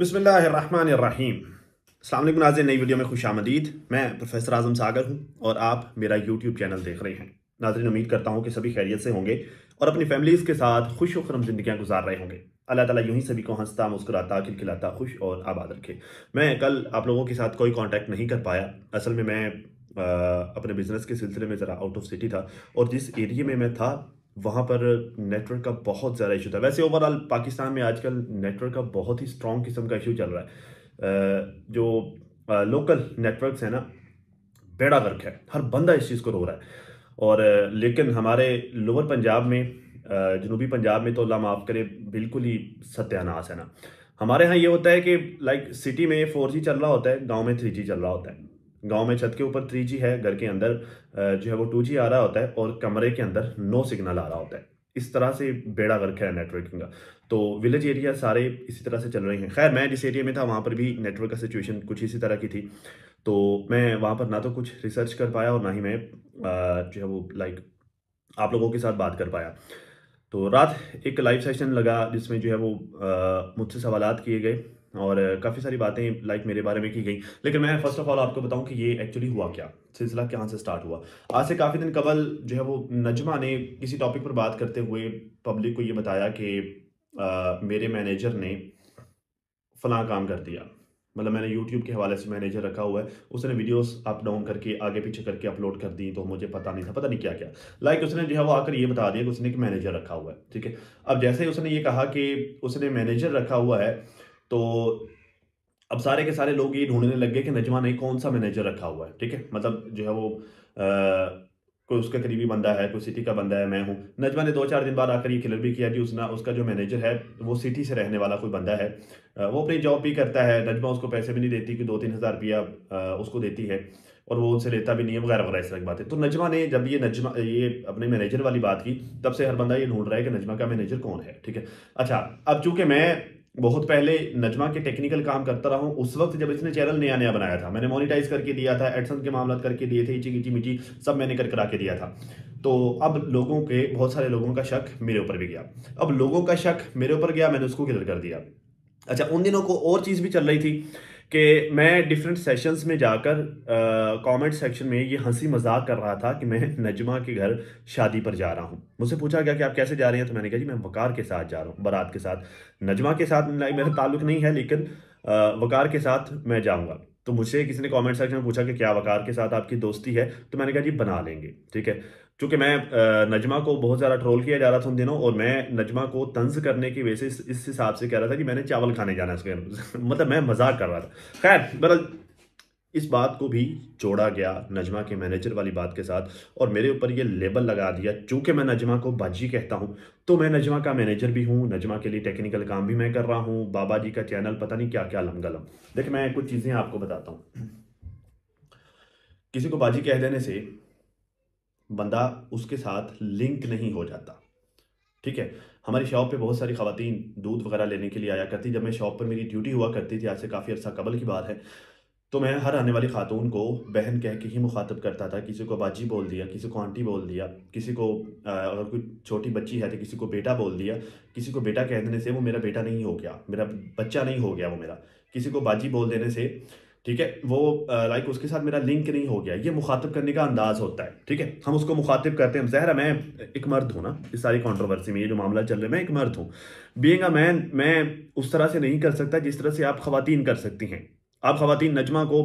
बसमीम् अल्लाम नाजिर नई वीडियो में खुश आमदीद मैं प्रोफेसर आजम सागर हूँ और आप मेरा यूट्यूब चैनल देख रहे हैं नाजरन उम्मीद करता हूँ कि सभी खैरियत से होंगे और अपनी फैमिलीज़ के साथ खुश वरम ज़िंदियाँ गुजार रहे होंगे अल्लाह ताला यूं ही सभी को हंसता मुस्कुराता खिलखिलाता खुश और आबाद रखे मैं कल आप लोगों के साथ कोई कॉन्टैक्ट नहीं कर पाया असल में मैं आ, अपने बिज़नेस के सिलसिले में ज़रा आउट ऑफ सिटी था और जिस एरिए में मैं था वहाँ पर नेटवर्क का बहुत ज़्यादा इशू था वैसे ओवरऑल पाकिस्तान में आजकल नेटवर्क का बहुत ही स्ट्रॉन्ग किस्म का इशू चल रहा है जो लोकल नेटवर्क्स हैं ना बेड़ा गर्क है हर बंदा इस चीज़ को रो रहा है और लेकिन हमारे लोअर पंजाब में जनूबी पंजाब में तो अल्लाह माफ़ करे बिल्कुल ही सत्यानाश है ना हमारे यहाँ ये होता है कि लाइक सिटी में फोर जी चल रहा होता है गाँव में थ्री जी चल रहा होता है गांव में छत के ऊपर थ्री जी है घर के अंदर जो है वो टू जी आ रहा होता है और कमरे के अंदर नो सिग्नल आ रहा होता है इस तरह से बेड़ा गर्क है नेटवर्किंग का तो विलेज एरिया सारे इसी तरह से चल रहे हैं खैर मैं जिस एरिया में था वहाँ पर भी नेटवर्क का सिचुएशन कुछ इसी तरह की थी तो मैं वहाँ पर ना तो कुछ रिसर्च कर पाया और ना ही मैं जो है वो लाइक आप लोगों के साथ बात कर पाया तो रात एक लाइव सेशन लगा जिसमें जो है वो मुझसे सवाल किए गए और काफ़ी सारी बातें लाइक मेरे बारे में की गई लेकिन मैं फर्स्ट ऑफ ऑल आपको बताऊं कि ये एक्चुअली हुआ क्या सिलसिला कहाँ से स्टार्ट हुआ आज से काफ़ी दिन कबल जो है वो नजमा ने किसी टॉपिक पर बात करते हुए पब्लिक को ये बताया कि मेरे मैनेजर ने फला काम कर दिया मतलब मैंने यूट्यूब के हवाले से मैनेजर रखा हुआ है उसने वीडियोस अप डाउन करके आगे पीछे करके अपलोड कर दी तो मुझे पता नहीं था पता नहीं क्या क्या लाइक like उसने जो है वो आकर ये बता दिया कि उसने एक मैनेजर रखा हुआ है ठीक है अब जैसे ही उसने ये कहा कि उसने मैनेजर रखा हुआ है तो अब सारे के सारे लोग ये ढूंढने लग गए कि नजमा ने कौन सा मैनेजर रखा हुआ है ठीक है मतलब जो है वो आ, कोई उसका करीबी बंदा है कोई सिटी का बंदा है मैं हूँ नजमा ने दो चार दिन बाद आकर ये क्लियर भी किया कि उसना उसका जो मैनेजर है वो सिटी से रहने वाला कोई बंदा है वो अपनी जॉब भी करता है नजमा उसको पैसे भी नहीं देती कि दो तीन हज़ार रुपया उसको देती है और वो उनसे लेता भी नहीं है वगैरह वगैरह इस तरह की बातें तो नजमा ने जब ये नजमा ये अपने मैनेजर वाली बात की तब से हर बंदा ये ढूंढ रहा है कि नजमा का मैनेजर कौन है ठीक है अच्छा अब चूंकि मैं बहुत पहले नजमा के टेक्निकल काम करता रहा हूँ उस वक्त जब इसने चैनल नया नया बनाया था मैंने मोनिटाइज करके दिया था एडसन के मामला करके दिए थे इची गिची मिची सब मैंने कर करा के दिया था तो अब लोगों के बहुत सारे लोगों का शक मेरे ऊपर भी गया अब लोगों का शक मेरे ऊपर गया मैंने उसको क्लियर कर दिया अच्छा उन दिनों को और चीज़ भी चल रही थी कि मैं डिफरेंट सेशंस में जाकर कमेंट सेक्शन में ये हंसी मजाक कर रहा था कि मैं नजमा के घर शादी पर जा रहा हूँ मुझसे पूछा गया कि आप कैसे जा रहे हैं तो मैंने कहा जी मैं वकार के साथ जा रहा हूँ बारात के साथ नजमा के साथ मेरा ताल्लुक नहीं है लेकिन वकार के साथ मैं जाऊँगा तो मुझे किसी ने कमेंट सेक्शन में पूछा कि क्या वकार के साथ आपकी दोस्ती है तो मैंने कहा जी बना लेंगे ठीक है क्योंकि मैं नजमा को बहुत ज़्यादा ट्रोल किया जा रहा था उन दिनों और मैं नजमा को तंज करने की वजह से इस हिसाब से कह रहा था कि मैंने चावल खाने जाना इसके मतलब मैं मजाक कर रहा था खैर मतलब इस बात को भी जोड़ा गया नजमा के मैनेजर वाली बात के साथ और मेरे ऊपर ये लेबल लगा दिया चूँकि मैं नजमा को बाजी कहता हूँ तो मैं नजमा का मैनेजर भी हूँ नजमा के लिए टेक्निकल काम भी मैं कर रहा हूँ बाबा जी का चैनल पता नहीं क्या क्या लम गलम देखिए मैं कुछ चीज़ें आपको बताता हूँ किसी को बाजी कह देने से बंदा उसके साथ लिंक नहीं हो जाता ठीक है हमारी शॉप पे बहुत सारी खातन दूध वगैरह लेने के लिए आया करती जब मैं शॉप पर मेरी ड्यूटी हुआ करती थी आज से काफ़ी अर्सा कबल की बात है तो मैं हर आने वाली खातून को बहन कह के ही मुखातब करता था किसी को बाजी बोल दिया किसी को आंटी बोल दिया किसी को अगर कोई छोटी बच्ची है तो किसी को बेटा बोल दिया किसी को बेटा कह देने से वो मेरा बेटा नहीं हो गया मेरा बच्चा नहीं हो गया वो मेरा किसी को बाजी बोल देने से ठीक है वो लाइक उसके साथ मेरा लिंक नहीं हो गया ये मुखातब करने का अंदाज होता है ठीक है हम उसको मुखातब करते हैं जहरा मैं एक मर्द हूँ ना इस सारी कॉन्ट्रोवर्सी में ये जो मामला चल रहा है मैं एक मर्द हूँ बींग अ मैन मैं उस तरह से नहीं कर सकता जिस तरह से आप खातन कर सकती हैं आप खातन नजमा को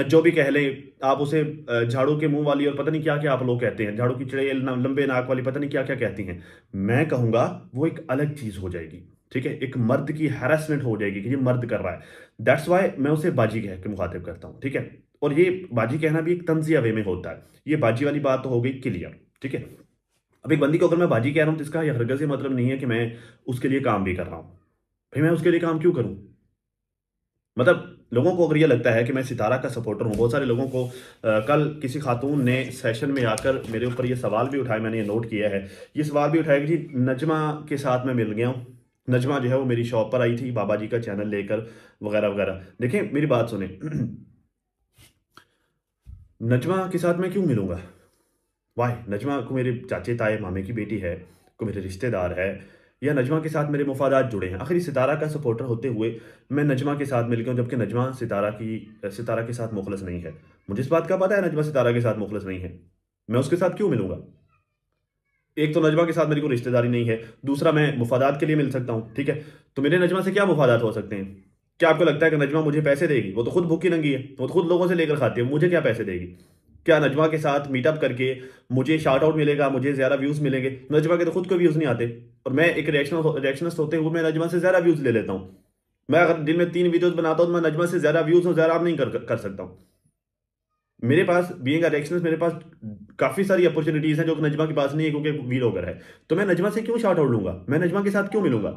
नजो भी कह लें आप उसे झाड़ू के मुंह वाली और पता नहीं क्या क्या आप लोग कहते हैं झाड़ू की चिड़े लंबे नाक वाली पता नहीं क्या क्या कहती हैं मैं कहूँगा वो एक अलग चीज़ हो जाएगी ठीक है एक मर्द की हैरेसमेंट हो जाएगी कि ये मर्द कर रहा है दैट्स वाई मैं उसे बाजी कह के मुखातिब करता हूँ ठीक है और ये बाजी कहना भी एक तंजिया वे में होता है ये बाजी वाली बात तो हो गई क्लियर ठीक है अब एक बंदी को अगर मैं बाजी कह रहा हूँ तो इसका यह हरगज ये मतलब नहीं है कि मैं उसके लिए काम भी कर रहा हूँ भाई मैं उसके लिए काम क्यों करूँ मतलब लोगों को अगर ये लगता है कि मैं सितारा का सपोर्टर हूँ बहुत सारे लोगों को आ, कल किसी खातून ने सेशन में आकर मेरे ऊपर ये सवाल भी उठाया मैंने ये नोट किया है ये सवाल भी उठाया कि जी नजमा के साथ मैं मिल गया हूँ नजमा जो है वो मेरी शॉप पर आई थी बाबा जी का चैनल लेकर वगैरह वगैरह देखें मेरी बात सुने नजमा के साथ मैं क्यों मिलूंगा वाह नजमा को मेरे चाचे ताए मामे की बेटी है को मेरे रिश्तेदार है या नजमा के साथ मेरे मुफादात जुड़े हैं आखिर सितारा का सपोर्टर होते हुए मैं नजमा के साथ मिल गया जबकि नजमा सितारा की सितारा के साथ मुखलस नहीं है मुझे इस बात का पता है नजमा सितारा के साथ मुखलस नहीं है मैं उसके साथ क्यों मिलूंगा एक तो नजमा के साथ मेरे को रिश्तेदारी नहीं है दूसरा मैं मुफादात के लिए मिल सकता हूँ ठीक है तो मेरे नजमा से क्या मुफादात हो सकते हैं क्या आपको लगता है कि नजमा मुझे पैसे देगी वो तो खुद भूखी नंगी है वो तो खुद लोगों से लेकर खाती है मुझे क्या पैसे देगी क्या नजमा के साथ मीटअप करके मुझे शार्ट आउट मिलेगा मुझे ज़्यादा व्यूज़ मिलेंगे नजमा के तो खुद को व्यूज़ नहीं आते और मैं एक रिएक्शन रिएक्शनस्ट होते हुए मैं नजमा से ज़्यादा व्यूज़ ले लेता हूँ मैं अगर दिन में तीन वीडियोज़ बनाता हूँ तो मैं नजमा से ज़्यादा व्यूज़ और ज़्यादा नहीं कर, कर सकता हूँ मेरे पास बीइंग अरेक्शनल मेरे पास काफ़ी सारी अपॉर्चुनिटीज़ हैं जो नजमा के पास नहीं है क्योंकि वील होकर है तो मैं नजमा से क्यों शॉर्ट आउट लूंगा मैं नजमा के साथ क्यों मिलूंगा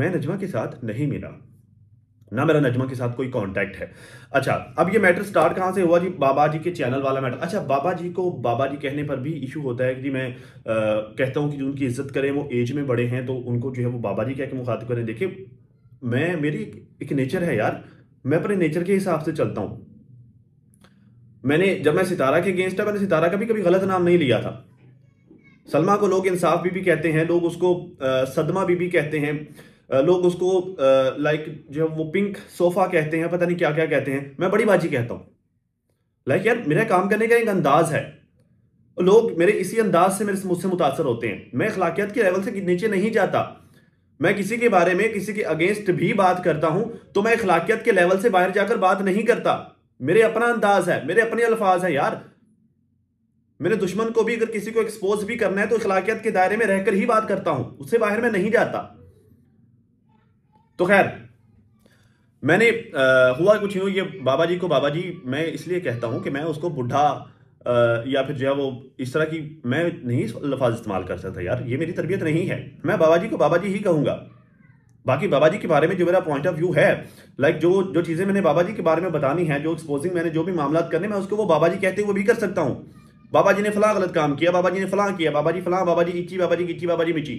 मैं नजमा के साथ नहीं मिला ना मेरा नजमा के साथ कोई कांटेक्ट है अच्छा अब ये मैटर स्टार्ट कहाँ से हुआ जी बाबा जी के चैनल वाला मैटर अच्छा बाबा जी को बाबा जी कहने पर भी इशू होता है कि जी मैं आ, कहता हूँ कि जो उनकी इज्जत करें वो एज में बड़े हैं तो उनको जो है वो बाबा जी कह के मुखातिब करें देखिए मैं मेरी एक नेचर है यार मैं अपने नेचर के हिसाब से चलता हूँ मैंने जब मैं सितारा के अगेंस्ट था मैंने सितारा का भी कभी गलत नाम नहीं लिया था सलमा को लोग इंसाफ बीबी कहते हैं लोग उसको आ, सदमा बीबी कहते हैं आ, लोग उसको लाइक जो वो पिंक सोफा कहते हैं पता नहीं क्या क्या कहते हैं मैं बड़ी बाजी कहता हूँ लाइक यार मेरा काम करने का एक अंदाज है लोग मेरे इसी अंदाज से मेरे मुझसे मुतासर होते हैं मैं अखलाकियात के लेवल से नीचे नहीं जाता मैं किसी के बारे में किसी के अगेंस्ट भी बात करता हूं तो मैं अखलाकियत के लेवल से बाहर जाकर बात नहीं करता मेरे अपना अंदाज है मेरे अपने अल्फाज हैं यार मेरे दुश्मन को भी अगर किसी को एक्सपोज भी करना है तो अखलाकियत के दायरे में रहकर ही बात करता हूं उससे बाहर में नहीं जाता तो खैर मैंने आ, हुआ कुछ यूं ये बाबा जी को बाबा जी मैं इसलिए कहता हूं कि मैं उसको बुढ़ा या फिर जो है वो इस तरह की मैं नहीं लफाज इस्तेमाल कर सकता यार ये मेरी तरबियत नहीं है मैं बाबा जी को बाबा जी ही कहूंगा बाकी बाबा जी के बारे में जो मेरा पॉइंट ऑफ व्यू है लाइक जो जो चीज़ें मैंने बाबा जी के बारे में बतानी है जो एक्सपोजिंग मैंने जो भी मामला करने मैं उसको वो बाबा जी कहते हुए भी कर सकता हूँ बाबा जी ने फला गलत काम किया बाबा जी ने फला किया बाबा जी फला बाबा जी इची बाबा जी गिची बाबा जी मिची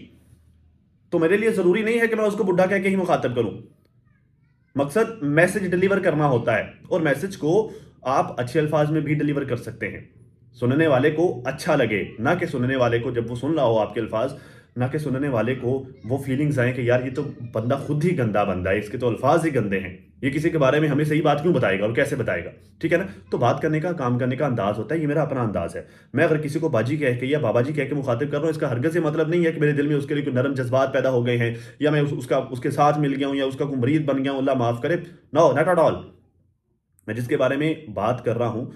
तो मेरे लिए ज़रूरी नहीं है कि मैं उसको बुढ़ा कह के ही मुखातब करूँ मकसद मैसेज डिलीवर करना होता है और मैसेज को आप अच्छे अल्फाज में भी डिलीवर कर सकते हैं सुनने वाले को अच्छा लगे ना कि सुनने वाले को जब वो सुन रहा हो आपके अल्फाज ना कि सुनने वाले को वो फीलिंग्स आए कि यार ये तो बंदा खुद ही गंदा बंदा है इसके तो अल्फाज ही गंदे हैं ये किसी के बारे में हमें सही बात क्यों बताएगा और कैसे बताएगा ठीक है ना तो बात करने का काम करने का अंदाज होता है ये मेरा अपना अंदाज है मैं अगर किसी को बाजी कह के या बाबा जी कह के मुखातिब कर रहा हूँ इसका हरगज से मतलब नहीं है कि मेरे दिल में उसके लिए कोई नरम जज्बात पैदा हो गए हैं या मैं उस, उसका उसके साथ मिल गया हूँ या उसका कोई मरीज बन गया हूँ अल्लाह माफ़ करे नो नॉट एट ऑल मैं जिसके बारे में बात कर रहा हूँ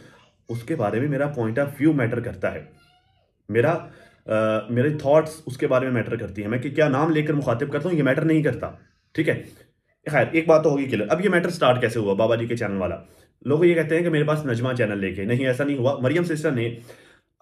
उसके बारे में मेरा पॉइंट ऑफ व्यू मैटर करता है मेरा मेरे थॉट्स उसके बारे में मैटर करती है मैं कि क्या नाम लेकर मुखातिब करता हूँ ये मैटर नहीं करता ठीक है खैर एक बात तो होगी क्लियर अब ये मैटर स्टार्ट कैसे हुआ बाबा जी के चैनल वाला लोग ये कहते हैं कि मेरे पास नजमा चैनल लेके नहीं ऐसा नहीं हुआ मरियम सिस्टर ने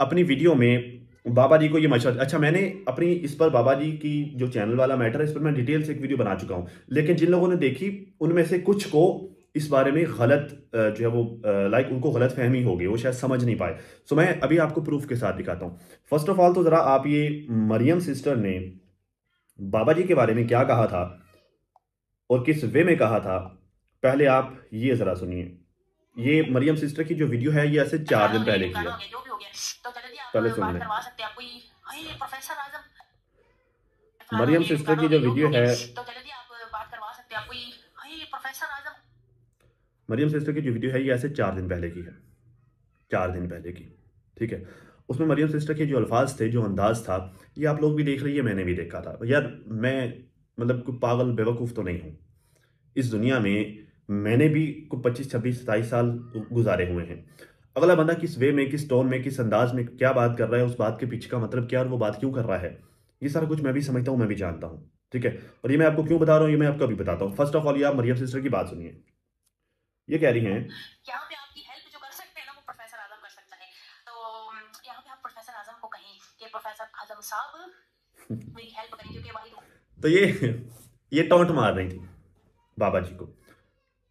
अपनी वीडियो में बाबा जी को ये मशवरा अच्छा मैंने अपनी इस पर बाबा जी की जो चैनल वाला मैटर है इस पर मैं डिटेल से एक वीडियो बना चुका हूँ लेकिन जिन लोगों ने देखी उनमें से कुछ को इस बारे में गलत जो है वो लाइक उनको गलत फहमी होगी वो शायद समझ नहीं पाए सो मैं अभी आपको प्रूफ के साथ दिखाता हूँ फर्स्ट ऑफ ऑल तो ज़रा आप ये मरियम सिस्टर ने बाबा जी के बारे में क्या कहा था और किस वे में कहा था पहले आप ये ज़रा सुनिए ये मरियम सिस्टर की जो वीडियो है ये ऐसे चार दिन पहले की है तो पहले सुन लें मरियम सिस्टर की जो वीडियो है तो मरियम सिस्टर की जो वीडियो है ये ऐसे चार दिन पहले की है चार दिन पहले की ठीक है उसमें मरियम सिस्टर के जो अल्फाज थे जो अंदाज था ये आप लोग भी देख रही है मैंने भी देखा था यार मैं मतलब कोई पागल बेवकूफ़ तो नहीं हूँ इस दुनिया में मैंने भी कोई पच्चीस छब्बीस सताईस साल गुजारे हुए हैं अगला बंदा किस वे में किस टोन में किस अंदाज में क्या बात कर रहा है उस बात के पीछे का मतलब क्या और वो बात क्यों कर रहा है ये सारा कुछ मैं भी समझता हूँ मैं भी जानता हूँ ठीक है और ये मैं आपको क्यों बता रहा हूँ ये मैं आपको अभी बताता हूँ फर्स्ट ऑफ ऑल ये आप मरियम सिस्टर की बात सुनिए ये कह रही हैं यहाँ पे आपकी हेल्प जो कर सकते हैं ना वो प्रोफेसर आजम कर है तो यहाँ पे आप प्रोफेसर आजम को कहें कि प्रोफेसर आजम साहब मेरी हेल्प करें क्योंकि तो ये ये टोंट मार रही थी बाबा जी को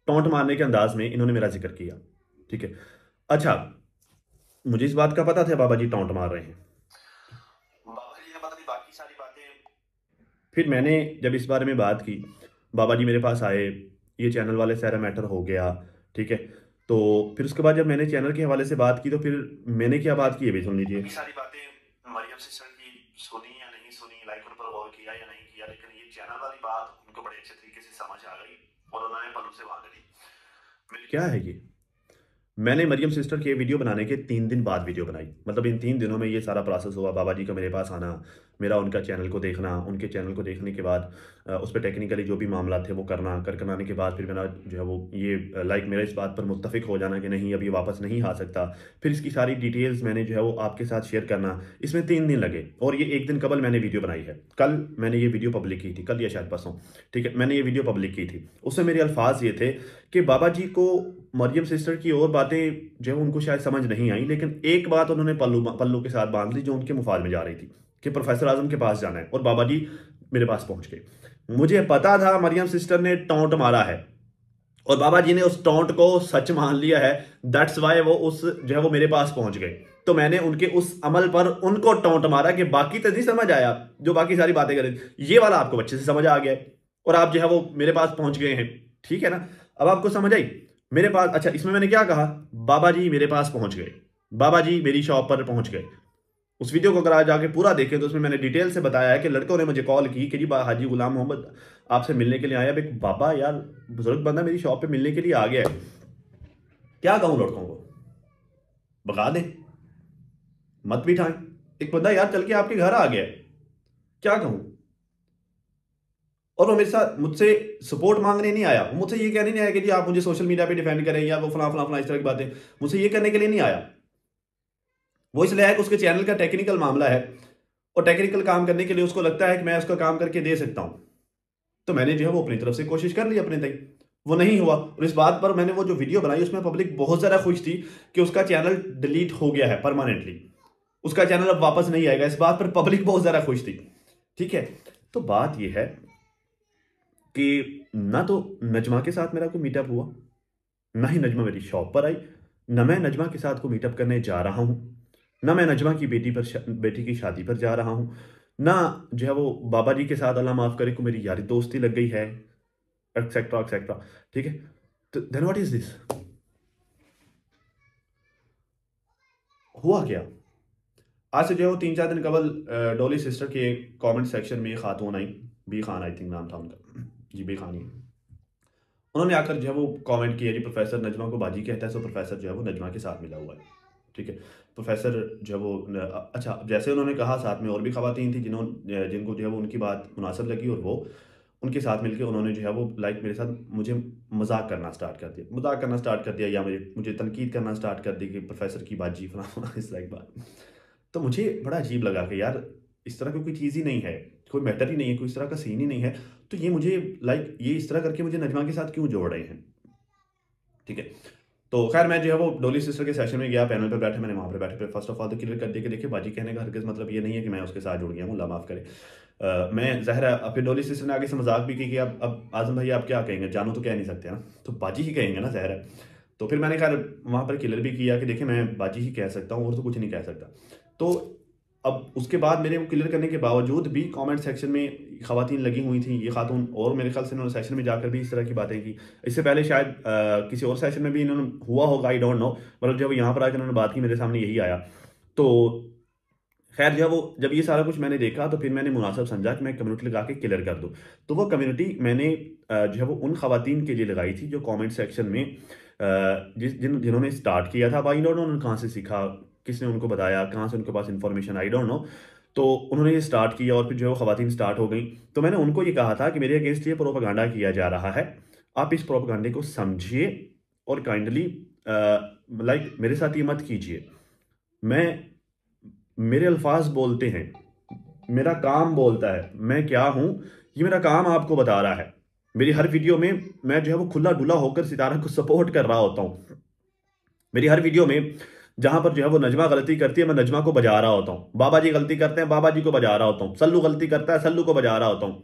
टोंट मारने के अंदाज में इन्होंने मेरा जिक्र किया ठीक है अच्छा मुझे इस बात का पता था बाबा जी टोंट मार रहे हैं फिर मैंने जब इस बारे में बात की बाबा जी मेरे पास आए ये चैनल वाले सारा मैटर हो गया ठीक है तो फिर उसके बाद जब मैंने चैनल के हवाले से बात की तो फिर मैंने क्या बात की ये भी सुन लीजिए सारी बातें मरियम की सुनी या नहीं सुनी लाइक उन पर गौर किया या नहीं किया लेकिन ये चैनल वाली बात उनको बड़े अच्छे तरीके से समझ आ गई और उन्होंने से ली क्या है ये मैंने मरियम सिस्टर के वीडियो बनाने के तीन दिन बाद वीडियो बनाई मतलब इन तीन दिनों में ये सारा प्रोसेस हुआ बाबा जी का मेरे पास आना मेरा उनका चैनल को देखना उनके चैनल को देखने के बाद उस पर टेक्निकली जो भी मामला थे वो करना कर कराने के बाद फिर मेरा जो है वो ये लाइक मेरा इस बात पर मुतफिक हो जाना कि नहीं अभी वापस नहीं आ सकता फिर इसकी सारी डिटेल्स मैंने जो है वो आपके साथ शेयर करना इसमें तीन दिन लगे और ये एक दिन कबल मैंने वीडियो बनाई है कल मैंने ये वीडियो पब्लिक की थी कल या शायद परसों ठीक है मैंने ये वीडियो पब्लिक की थी उसमें मेरे अल्फाज ये थे कि बाबा जी को मरियम सिस्टर की और बातें जो है उनको शायद समझ नहीं आई लेकिन एक बात उन्होंने पल्लू पल्लू के साथ बांध ली जो उनके मुफाद में जा रही थी कि प्रोफेसर आजम के पास जाना है और बाबा जी मेरे पास पहुंच गए मुझे पता था मरियम सिस्टर ने टोंट मारा है और बाबा जी ने उस टोंट को सच मान लिया है दैट्स वाई वो उस जो है वो मेरे पास पहुंच गए तो मैंने उनके उस अमल पर उनको टोंट मारा कि बाकी तो नहीं समझ आया जो बाकी सारी बातें करें ये वाला आपको अच्छे से समझ आ गया और आप जो है वो मेरे पास पहुंच गए हैं ठीक है ना अब आपको समझ आई मेरे पास अच्छा इसमें मैंने क्या कहा बाबा जी मेरे पास पहुंच गए बाबा जी मेरी शॉप पर पहुंच गए उस वीडियो को अगर आज जाके पूरा देखें तो उसमें मैंने डिटेल से बताया है कि लड़कों ने मुझे कॉल की कि जी हाजी गुलाम मोहम्मद आपसे मिलने के लिए आया एक बाबा यार बुजुर्ग बंदा मेरी शॉप पर मिलने के लिए आ गया है क्या कहूँ लड़कों को बगा दें मत ठाएं एक बंदा यार चल के आपके घर आ गया क्या कहूँ और वो मेरे साथ मुझसे सपोर्ट मांगने नहीं आया मुझसे ये कहने नहीं आया कि जी आप मुझे सोशल मीडिया पे डिफेंड करें या वो फला फला फला इस तरह की बातें मुझे ये करने के लिए नहीं आया वो इसलिए है कि उसके चैनल का टेक्निकल मामला है और टेक्निकल काम करने के लिए उसको लगता है कि मैं उसका काम करके दे सकता हूँ तो मैंने जो है वो अपनी तरफ से कोशिश कर ली अपने तक वो नहीं हुआ और इस बात पर मैंने वो जो वीडियो बनाई उसमें पब्लिक बहुत ज़्यादा खुश थी कि उसका चैनल डिलीट हो गया है परमानेंटली उसका चैनल अब वापस नहीं आएगा इस बात पर पब्लिक बहुत ज़्यादा खुश थी ठीक है तो बात यह है कि ना तो नजमा के साथ मेरा कोई मीटअप हुआ ना ही नजमा मेरी शॉप पर आई ना मैं नजमा के साथ को मीटअप करने जा रहा हूँ ना मैं नजमा की बेटी पर बेटी की शादी पर जा रहा हूँ ना जो है वो बाबा जी के साथ अल्लाह माफ़ करे को मेरी यारी दोस्ती लग गई है एक्सेट्रा एक्सेट्रा ठीक है तो देन व्हाट इज दिस हुआ क्या आज से जो है वो तीन चार दिन कबल डोली सिस्टर के कमेंट सेक्शन में Khatoon I B Khan I think नाम था उनका जी बे खानी उन्होंने आकर जो है वो कमेंट किया जी प्रोफेसर नजमा को बाजी कहता है सो प्रोफेसर जो है वो नजमा के साथ मिला हुआ है ठीक है प्रोफेसर जो है वो अच्छा जैसे उन्होंने कहा साथ में और भी खातन थी जिन्होंने जिनको जो है वो उनकी बात मुनासिब लगी और वो उनके साथ मिलकर उन्होंने जो है वो लाइक मेरे साथ मुझे मजाक करना स्टार्ट कर दिया मजाक करना स्टार्ट कर दिया या मुझे मुझे तनकीद करना स्टार्ट कर दी कि प्रोफेसर की बात जी फला इस लाइक बात तो मुझे बड़ा अजीब लगा कि यार इस तरह की कोई चीज़ ही नहीं है कोई मैटर ही नहीं है कोई इस तरह का सीन ही नहीं है तो ये मुझे लाइक ये इस तरह करके मुझे नजमा के साथ क्यों जोड़ रहे हैं ठीक है तो खैर मैं जो है वो डोली सिस्टर के सेशन में गया पैनल पर बैठे मैंने वहाँ पर बैठे फर्स्ट ऑफ ऑल तो क्लियर कर दिया कि देखिए बाजी कहने का हरकत मतलब ये नहीं है कि मैं उसके साथ जुड़ गया हूँ ला माफ़ करें मैं जहरा फिर डोली सिस्टर ने आगे से मजाक भी की कि अब अब आजम भाई आप क्या कहेंगे जानो तो कह नहीं सकते ना तो बाजी ही कहेंगे ना जहरा तो फिर मैंने खैर वहाँ पर क्लियर भी किया कि देखिए मैं बाजी ही कह सकता हूँ और तो कुछ नहीं कह सकता तो अब उसके बाद मेरे को क्लियर करने के बावजूद भी कमेंट सेक्शन में खातन लगी हुई थी ये खातून और मेरे ख्याल से इन्होंने सेशन में जाकर भी इस तरह की बातें की इससे पहले शायद आ, किसी और सेशन में भी इन्होंने हुआ होगा आई डोंट नो मतलब जब यहाँ पर आकर इन्होंने बात की मेरे सामने यही आया तो खैर जब वो जब ये सारा कुछ मैंने देखा तो फिर मैंने मुनासब समझा कि मैं कम्युनिटी लगा के क्लियर कर दूँ तो वो कम्युनिटी मैंने जो है वो उन खातन के लिए लगाई थी जो कमेंट सेक्शन में जिस जिन जिन्होंने स्टार्ट किया था भाई इन्होंने उन्होंने कहाँ से सीखा किसने उनको बताया कहाँ से उनके पास इन्फॉर्मेशन आई डोंट नो तो उन्होंने ये स्टार्ट किया और फिर जो है वो खातन स्टार्ट हो गई तो मैंने उनको ये कहा था कि मेरे अगेंस्ट ये प्रोपागांडा किया जा रहा है आप इस प्रोपागांडे को समझिए और काइंडली लाइक uh, मेरे साथ ये मत कीजिए मैं मेरे अल्फाज बोलते हैं मेरा काम बोलता है मैं क्या हूँ ये मेरा काम आपको बता रहा है मेरी हर वीडियो में मैं जो है वो खुला डुला होकर सितारा को सपोर्ट कर रहा होता हूँ मेरी हर वीडियो में जहां पर जो है वो नजमा गलती करती है मैं नजमा को बजा रहा होता हूँ बाबा जी गलती करते हैं बाबा जी को बजा रहा होता हूँ सल्लू गलती करता है सल्लू को बजा रहा होता हूँ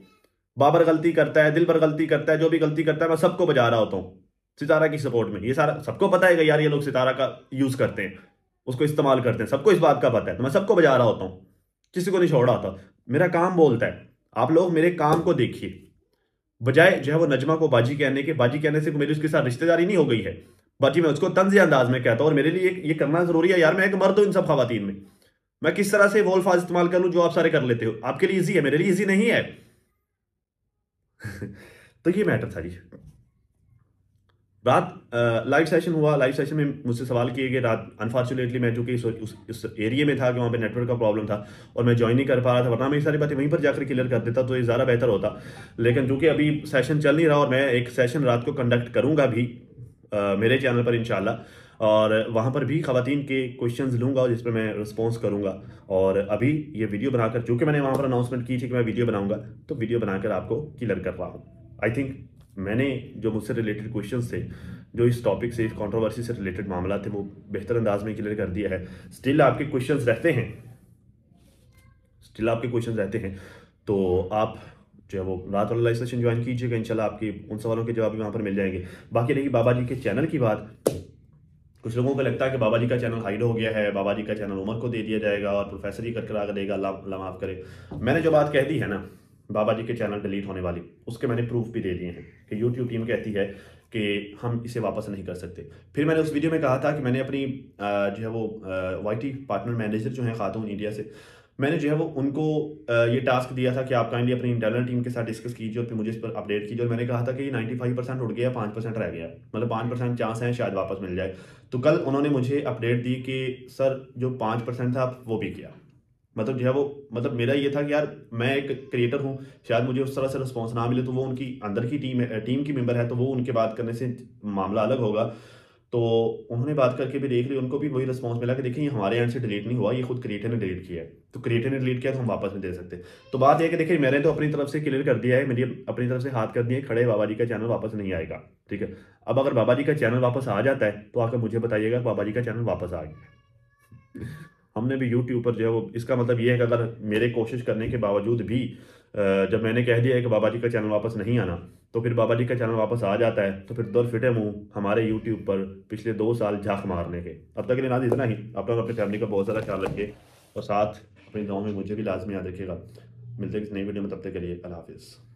बाबर गलती करता है दिल पर गलती करता है जो भी गलती करता है मैं सबको बजा रहा होता हूँ सितारा की सपोर्ट में ये सारा सबको पता है यार ये लोग सितारा का यूज करते हैं उसको इस्तेमाल करते हैं सबको इस बात का पता है तो मैं सबको बजा रहा होता हूँ किसी को नहीं छोड़ रहा होता मेरा काम बोलता है आप लोग मेरे काम को देखिए बजाय जो है वो नजमा को बाजी कहने के बाजी कहने से मेरी उसके साथ रिश्तेदारी नहीं हो गई है बाकी मैं उसको तंजी अंदाज में कहता हूँ और मेरे लिए ये करना ज़रूरी है यार मैं एक मर्द हूँ इन सब खातन में मैं किस तरह से वो इस्तेमाल कर लूँ जो आप सारे कर लेते हो आपके लिए ईजी है मेरे लिए ईजी नहीं है तो ये मैटर था जी रात लाइव सेशन हुआ लाइव सेशन में मुझसे सवाल किए गए रात अनफॉर्चुनेटली मैं चूंकि उस एरिए में था कि वहाँ पे नेटवर्क का प्रॉब्लम था और मैं ज्वाइन नहीं कर पा रहा था वरना मैं ये सारी बातें वहीं पर जाकर क्लियर कर देता तो ये ज़्यादा बेहतर होता लेकिन चूंकि अभी सेशन चल नहीं रहा और मैं एक सेशन रात को कंडक्ट करूँगा भी मेरे चैनल पर इन और वहाँ पर भी खातन के क्वेश्चंस लूँगा और जिस पर मैं रिस्पॉन्स करूँगा और अभी ये वीडियो बनाकर चूँकि मैंने वहाँ पर अनाउंसमेंट की थी कि मैं वीडियो बनाऊँगा तो वीडियो बनाकर आपको क्लियर कर रहा हूँ आई थिंक मैंने जो मुझसे रिलेटेड क्वेश्चंस थे जो इस टॉपिक से इस कंट्रोवर्सी से रिलेटेड मामला थे वो बेहतर अंदाज में क्लियर कर दिया है स्टिल आपके क्वेश्चन रहते हैं स्टिल आपके क्वेश्चन रहते हैं तो आप जो है वो रात वाला लाइव सेशन ज्वाइन कीजिएगा इनशाला आपके उन सवालों के जवाब यहाँ पर मिल जाएंगे बाकी रही बाबा जी के चैनल की बात कुछ लोगों को लगता है कि बाबा जी का चैनल हाइड हो गया है बाबा जी का चैनल उमर को दे दिया जाएगा और प्रोफेसर ही कर करा देगा अल्लाह माफ़ करे मैंने जो बात कह दी है ना बाबा जी के चैनल डिलीट होने वाली उसके मैंने प्रूफ भी दे दिए हैं कि यूट्यूब टीम कहती है कि हम इसे वापस नहीं कर सकते फिर मैंने उस वीडियो में कहा था कि मैंने अपनी जो है वो वाई पार्टनर मैनेजर जो है खातून इंडिया से मैंने जो है वो उनको ये टास्क दिया था कि आप काइंडली अपनी इंटरनल टीम के साथ डिस्कस कीजिए और फिर मुझे इस पर अपडेट कीजिए और मैंने कहा था कि ये नाइन्टी फाइव परसेंट उठ गया पाँच परसेंट रह गया मतलब पाँच परसेंट चांस है शायद वापस मिल जाए तो कल उन्होंने मुझे अपडेट दी कि सर जो पाँच परसेंट था वो भी किया मतलब जो है वो मतलब मेरा ये था कि यार मैं एक क्रिएटर हूँ शायद मुझे उस तरह से रिस्पॉन्स ना मिले तो वो उनकी अंदर की टीम है टीम की मेम्बर है तो वो उनके बात करने से मामला अलग होगा तो उन्होंने बात करके भी देख ली उनको भी वही रिस्पॉन्स मिला कि देखिए ये हमारे एंड से डिलीट नहीं हुआ ये खुद क्रिएटर ने डिलीट किया है तो क्रिएटर ने डिलीट किया तो हम वापस नहीं दे सकते तो बात यह कि देखिए मैंने तो अपनी तरफ से क्लियर कर दिया है मेरी अपनी तरफ से हाथ कर दिया खड़े बाबा जी का चैनल वापस नहीं आएगा ठीक है अब अगर बाबा जी का चैनल वापस आ जाता है तो आकर मुझे बताइएगा बाबा जी का चैनल वापस आ गया हमने भी यूट्यूब पर जो है वो इसका मतलब ये है कि अगर मेरे कोशिश करने के बावजूद भी जब मैंने कह दिया है कि बाबा जी का चैनल वापस नहीं आना तो फिर बाबा जी का चैनल वापस आ जाता है तो फिर दौर फिटे मुँह हमारे यूट्यूब पर पिछले दो साल झाक मारने के अब तक के इतना ही अपना और अपनी फैमिली का बहुत ज़्यादा ख्याल रखिए और साथ अपने गाँव में मुझे भी लाजमी याद रखिएगा मिलते हैं किसी नई वीडियो में तब तक के लिए अल्लाह हाफिज़